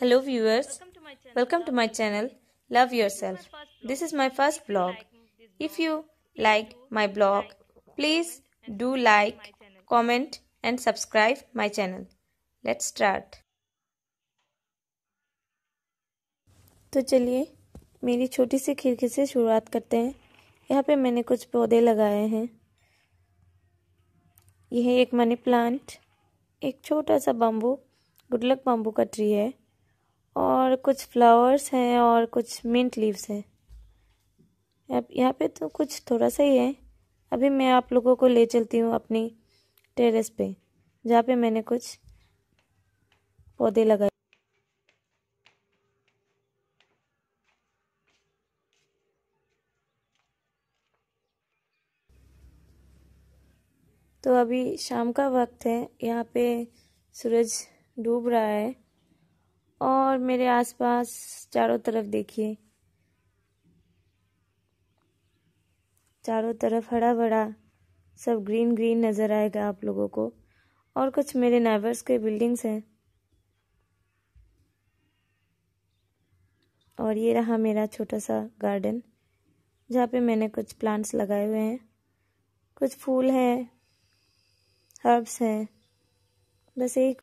Hello viewers, welcome to my channel Love Yourself. This is my first blog. If you liked my blog, please do like, comment and subscribe my channel. Let's start. तो चलिए मेरी छोटी सी खिड़की से शुरुआत करते हैं यहाँ पे मैंने कुछ पौधे लगाए हैं यह है एक मनी प्लांट एक छोटा सा बम्बू गुडलक बम्बू का ट्री है और कुछ फ्लावर्स हैं और कुछ मिंट लीव्स हैं अब यहाँ पे तो कुछ थोड़ा सा ही है अभी मैं आप लोगों को ले चलती हूँ अपनी टेरेस पे जहाँ पे मैंने कुछ पौधे लगाए तो अभी शाम का वक्त है यहाँ पे सूरज डूब रहा है और मेरे आसपास चारों तरफ देखिए चारों तरफ हरा भरा सब ग्रीन ग्रीन नज़र आएगा आप लोगों को और कुछ मेरे नेबर्स के बिल्डिंग्स हैं और ये रहा मेरा छोटा सा गार्डन जहाँ पे मैंने कुछ प्लांट्स लगाए हुए हैं कुछ फूल हैं हर्ब्स हैं बस एक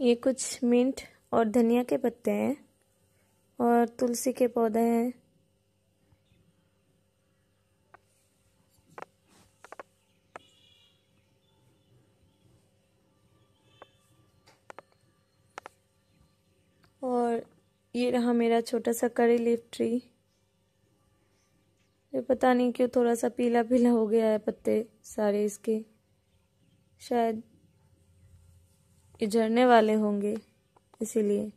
ये कुछ मिंट और धनिया के पत्ते हैं और तुलसी के पौधे हैं और ये रहा मेरा छोटा सा करी लीफ ट्री ये पता नहीं क्यों थोड़ा सा पीला पीला हो गया है पत्ते सारे इसके शायद ये झरने वाले होंगे इसीलिए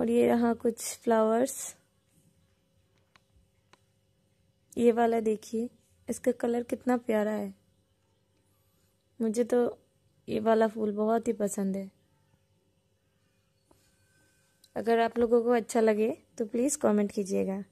और ये रहा कुछ फ्लावर्स ये वाला देखिए इसका कलर कितना प्यारा है मुझे तो ये वाला फूल बहुत ही पसंद है अगर आप लोगों को अच्छा लगे तो प्लीज़ कमेंट कीजिएगा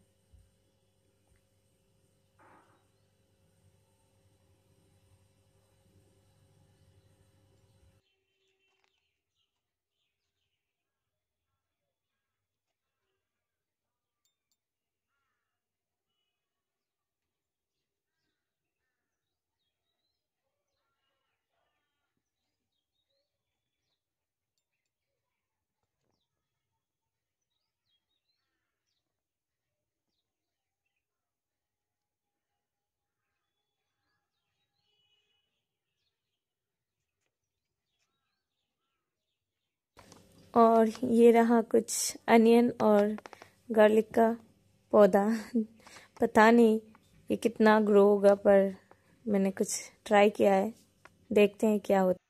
और ये रहा कुछ अनियन और गार्लिक का पौधा पता नहीं ये कितना ग्रो होगा पर मैंने कुछ ट्राई किया है देखते हैं क्या होता